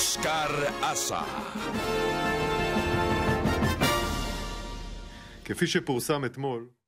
Oscar Asa.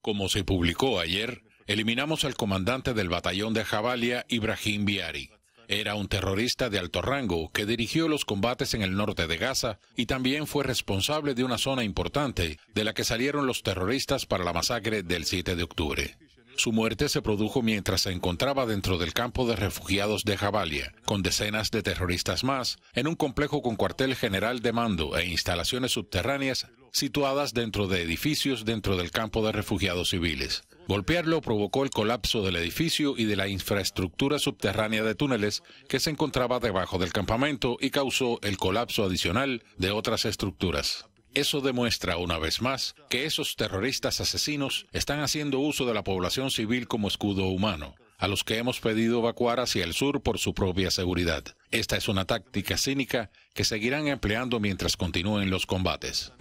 Como se publicó ayer, eliminamos al comandante del batallón de Jabalia, Ibrahim Biari. Era un terrorista de alto rango que dirigió los combates en el norte de Gaza y también fue responsable de una zona importante de la que salieron los terroristas para la masacre del 7 de octubre. Su muerte se produjo mientras se encontraba dentro del campo de refugiados de Jabalia, con decenas de terroristas más, en un complejo con cuartel general de mando e instalaciones subterráneas situadas dentro de edificios dentro del campo de refugiados civiles. Golpearlo provocó el colapso del edificio y de la infraestructura subterránea de túneles que se encontraba debajo del campamento y causó el colapso adicional de otras estructuras. Eso demuestra una vez más que esos terroristas asesinos están haciendo uso de la población civil como escudo humano a los que hemos pedido evacuar hacia el sur por su propia seguridad. Esta es una táctica cínica que seguirán empleando mientras continúen los combates.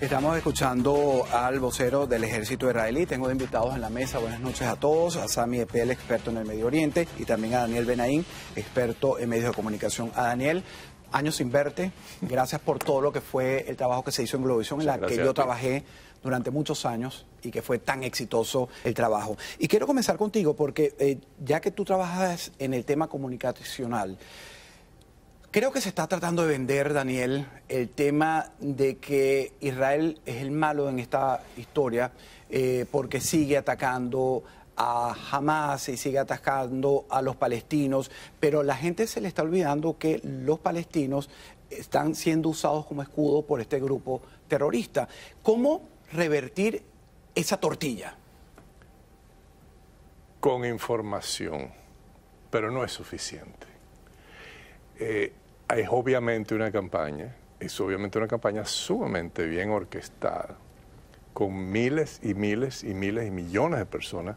Estamos escuchando al vocero del ejército israelí. Tengo invitados en la mesa. Buenas noches a todos. A Sami Epel, experto en el Medio Oriente, y también a Daniel Benaín, experto en medios de comunicación. A Daniel, años sin verte. Gracias por todo lo que fue el trabajo que se hizo en Globovisión, en la que yo trabajé durante muchos años y que fue tan exitoso el trabajo. Y quiero comenzar contigo porque eh, ya que tú trabajas en el tema comunicacional, creo que se está tratando de vender, Daniel, el tema de que Israel es el malo en esta historia eh, porque sigue atacando a Hamas y sigue atacando a los palestinos, pero la gente se le está olvidando que los palestinos están siendo usados como escudo por este grupo terrorista. ¿Cómo revertir esa tortilla? Con información, pero no es suficiente. Eh, es obviamente una campaña, es obviamente una campaña sumamente bien orquestada, con miles y miles y miles y millones de personas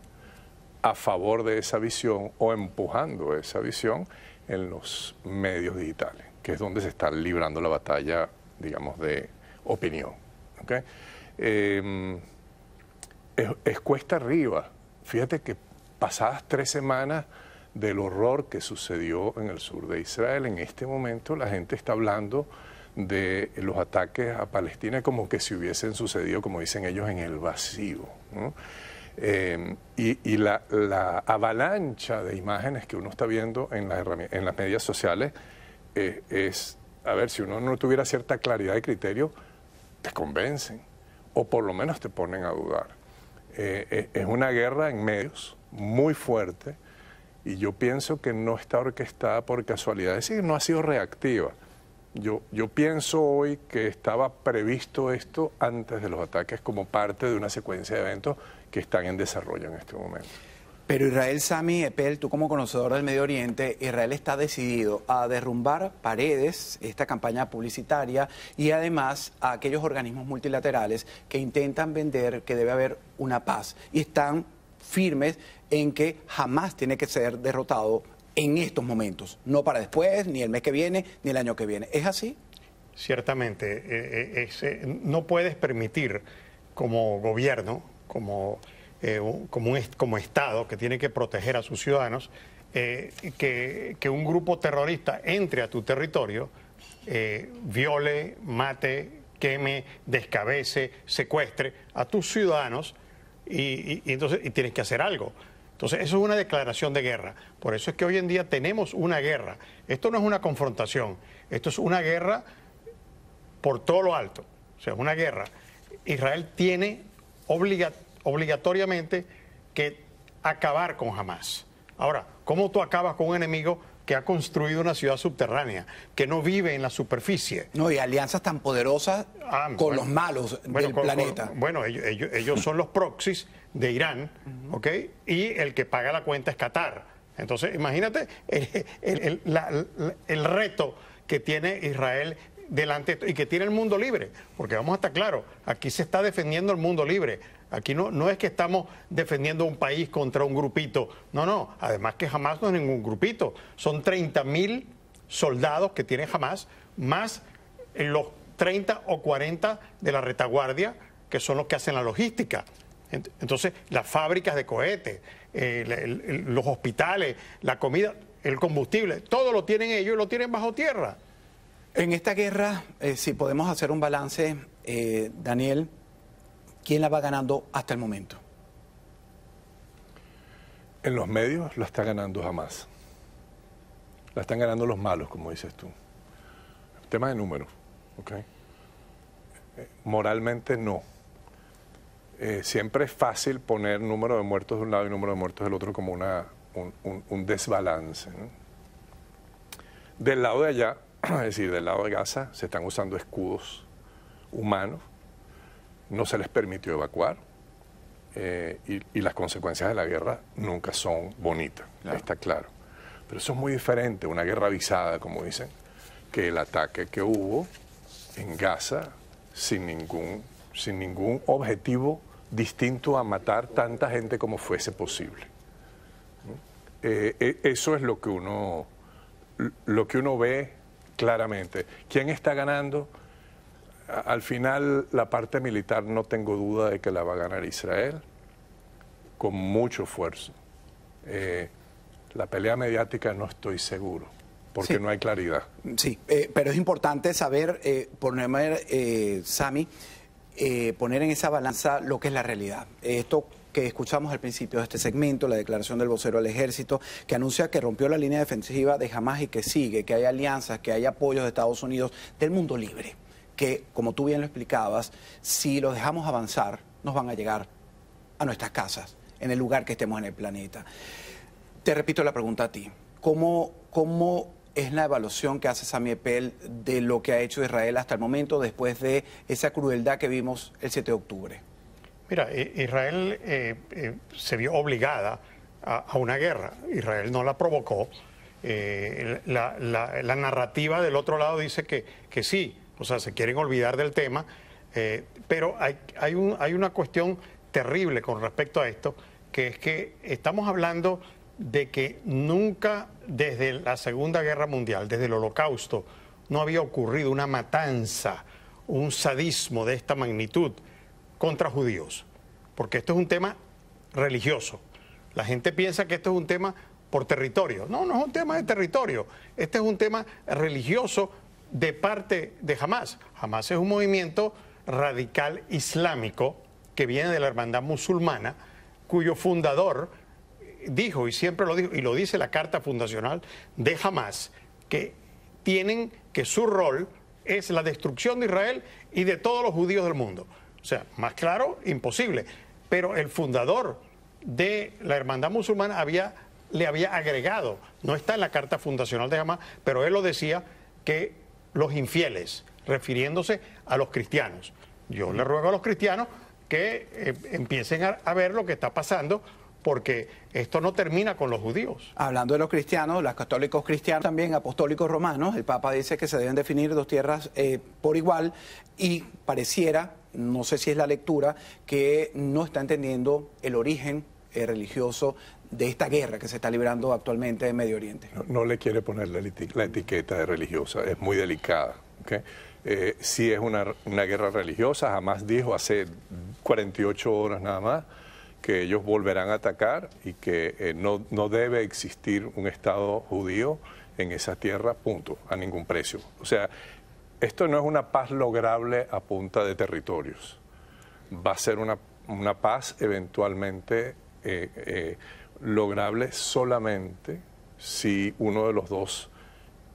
a favor de esa visión o empujando esa visión en los medios digitales, que es donde se está librando la batalla, digamos, de opinión. Eh, es, cuesta arriba. Fíjate que pasadas tres semanas del horror que sucedió en el sur de Israel, en este momento la gente está hablando de los ataques a Palestina como que si hubiesen sucedido, como dicen ellos, en el vacío. Em, y, la, avalancha de imágenes que uno está viendo en, la en las medias sociales eh, es, a ver, si uno no tuviera cierta claridad de criterio, te convencen o por lo menos te ponen a dudar. Eh, eh, es una guerra en medios muy fuerte y yo pienso que no está orquestada por casualidad, es decir, no ha sido reactiva. Yo, yo, pienso hoy que estaba previsto esto antes de los ataques como parte de una secuencia de eventos que están en desarrollo en este momento. Pero Israel, Sami Epel, tú como conocedor del Medio Oriente, Israel está decidido a derrumbar paredes, esta campaña publicitaria, y además a aquellos organismos multilaterales que intentan vender que debe haber una paz. Y están firmes en que jamás tiene que ser derrotado en estos momentos, no para después, ni el mes que viene, ni el año que viene. ¿Es así? Ciertamente, eh, eh, eh, no puedes permitir como gobierno como, eh, como, un, como Estado que tiene que proteger a sus ciudadanos, eh, que, un grupo terrorista entre a tu territorio, eh, viole, mate, queme, descabece, secuestre a tus ciudadanos entonces y tienes que hacer algo. Entonces, eso es una declaración de guerra. Por eso es que hoy en día tenemos una guerra. Esto no es una confrontación, esto es una guerra por todo lo alto. O sea, es una guerra. Israel tiene obligatoriamente que acabar con Hamas. Ahora, ¿cómo tú acabas con un enemigo que ha construido una ciudad subterránea, que no vive en la superficie? No, y alianzas tan poderosas ah, con los malos del planeta. bueno, ellos, son los proxies de Irán, ¿ok? Y el que paga la cuenta es Qatar. Entonces, imagínate el reto que tiene Israel delante y que tiene el mundo libre, porque vamos a estar claros, aquí se está defendiendo el mundo libre. Aquí no, no es que estamos defendiendo un país contra un grupito, no, no, además que jamás no es ningún grupito, son 30 mil soldados que tienen jamás, más los 30 o 40 de la retaguardia, que son los que hacen la logística. Entonces, las fábricas de cohetes, eh, los hospitales, la comida, el combustible, todo lo tienen ellos y lo tienen bajo tierra. En esta guerra, eh, si podemos hacer un balance, eh, Daniel, ¿quién la va ganando hasta el momento? En los medios la está ganando jamás. La están ganando los malos, como dices tú. tema de números, ¿ok? Eh, moralmente no. siempre es fácil poner número de muertos de un lado y número de muertos del otro como una, un, desbalance. Del lado de allá, es decir, del lado de Gaza, se están usando escudos humanos, no se les permitió evacuar eh, y, las consecuencias de la guerra nunca son bonitas, está claro. Pero eso es muy diferente, una guerra avisada, como dicen, que el ataque que hubo en Gaza sin ningún, sin ningún objetivo distinto a matar tanta gente como fuese posible. Eh, eh, eso es lo que uno, lo que uno ve claramente. ¿Quién está ganando? Al final, la parte militar no tengo duda de que la va a ganar Israel con mucho esfuerzo. Eh, la pelea mediática no estoy seguro porque no hay claridad. Sí, eh, pero es importante saber, eh, poner, eh, Sami, eh, poner en esa balanza lo que es la realidad. Esto que escuchamos al principio de este segmento, la declaración del vocero del ejército, que anuncia que rompió la línea defensiva de Jamás y que sigue, que hay alianzas, que hay apoyos de Estados Unidos, del mundo libre, que, como tú bien lo explicabas, si los dejamos avanzar, nos van a llegar a nuestras casas, en el lugar que estemos en el planeta. Te repito la pregunta a ti. ¿Cómo, cómo es la evaluación que hace Sami Epel de lo que ha hecho Israel hasta el momento después de esa crueldad que vimos el 7 de octubre? Mira, Israel eh, eh, se vio obligada a, una guerra. Israel no la provocó. Eh, la, narrativa del otro lado dice que, que, sí, o sea, se quieren olvidar del tema, pero hay, hay, un, hay una cuestión terrible con respecto a esto, que es que estamos hablando de que nunca desde la Segunda Guerra Mundial, desde el Holocausto, no había ocurrido una matanza, un sadismo de esta magnitud contra judíos, porque esto es un tema religioso. La gente piensa que esto es un tema por territorio. No, no es un tema de territorio. Este es un tema religioso de parte de Hamas. Hamas es un movimiento radical islámico que viene de la hermandad musulmana, cuyo fundador dijo, y siempre lo dijo, y lo dice la carta fundacional de Hamas, que tienen que su rol es la destrucción de Israel y de todos los judíos del mundo. O sea, más claro, imposible. Pero el fundador de la hermandad musulmana le había agregado, no está en la carta fundacional de Hamas, pero él lo decía, que los infieles, refiriéndose a los cristianos. Yo le ruego a los cristianos que eh, empiecen a, ver lo que está pasando porque esto no termina con los judíos. Hablando de los cristianos, los católicos cristianos, también apostólicos romanos, el Papa dice que se deben definir dos tierras eh, por igual y pareciera no sé si es la lectura, que no está entendiendo el origen eh, religioso de esta guerra que se está librando actualmente en Medio Oriente. No, le quiere poner la, etiqueta de religiosa, es muy delicada. Eh, si es una, guerra religiosa, jamás dijo hace 48 horas nada más que ellos volverán a atacar y que eh, no, no debe existir un Estado judío en esa tierra, punto, a ningún precio. O sea, esto no es una paz lograble a punta de territorios. Va a ser una, paz eventualmente eh, eh, lograble solamente si uno de los dos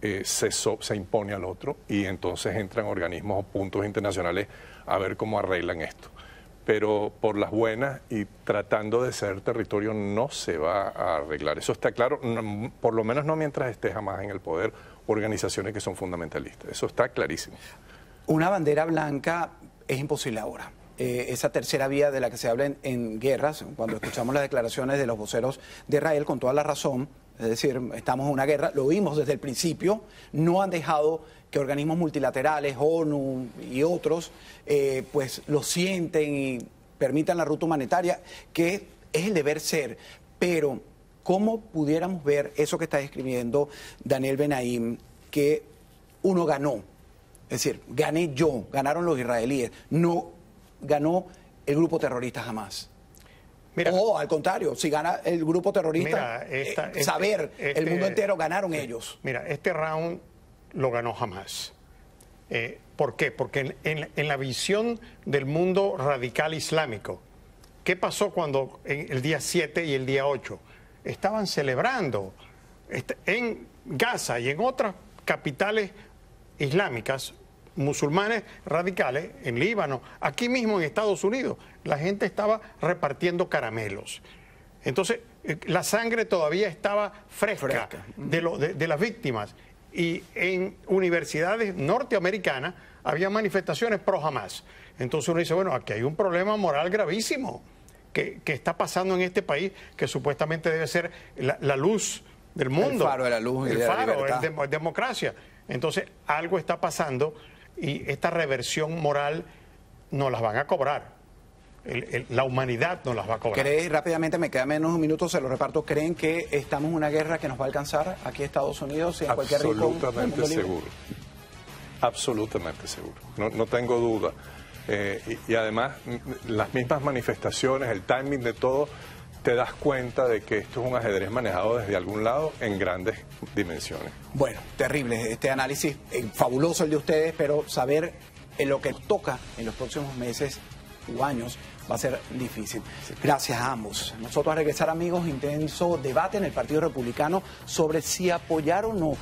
eh, se, impone al otro y entonces entran organismos o puntos internacionales a ver cómo arreglan esto. Pero por las buenas y tratando de ser territorio no se va a arreglar. Eso está claro, por lo menos no mientras esté jamás en el poder organizaciones que son fundamentalistas. Eso está clarísimo. Una bandera blanca es imposible ahora. Eh, esa tercera vía de la que se habla en, guerras, cuando escuchamos las declaraciones de los voceros de Israel con toda la razón, es decir, estamos en una guerra, lo vimos desde el principio, no han dejado que organismos multilaterales, ONU y otros, eh, pues lo sienten y permitan la ruta humanitaria, que es el deber ser, pero ¿Cómo pudiéramos ver eso que está escribiendo Daniel Benaim, que uno ganó? Es decir, gané yo, ganaron los israelíes, no ganó el grupo terrorista jamás. o al contrario, si gana el grupo terrorista, eh, este- saber, el este mundo entero ganaron este- ellos. Mira, este round lo ganó jamás. Eh, ¿Por qué? Porque en, en, la visión del mundo radical islámico, ¿qué pasó cuando en el día 7 y el día 8? estaban celebrando este, en Gaza y en otras capitales islámicas musulmanes radicales en Líbano, aquí mismo en Estados Unidos, la gente estaba repartiendo caramelos. Entonces, eh, la sangre todavía estaba fresca, De, de, las víctimas. Y en universidades norteamericanas había manifestaciones pro jamás. Entonces uno dice, bueno, aquí hay un problema moral gravísimo que, está pasando en este país, que supuestamente debe ser la, luz del mundo. El faro de la luz. de la democracia. Entonces, algo está pasando y esta reversión moral nos las van a cobrar. la humanidad nos las va a cobrar. creen rápidamente, me queda menos un minuto, se lo reparto, creen que estamos en una guerra que nos va a alcanzar aquí en Estados Unidos y en cualquier rincón? Absolutamente seguro. Absolutamente seguro. No, no tengo duda. Eh, y, además las mismas manifestaciones, el timing de todo, te das cuenta de que esto es un ajedrez manejado desde algún lado en grandes dimensiones. Bueno, terrible este análisis, eh, fabuloso el de ustedes, pero saber en eh, lo que toca en los próximos meses u años va a ser difícil. Gracias a ambos. Nosotros a regresar amigos, intenso debate en el Partido Republicano sobre si apoyar o no.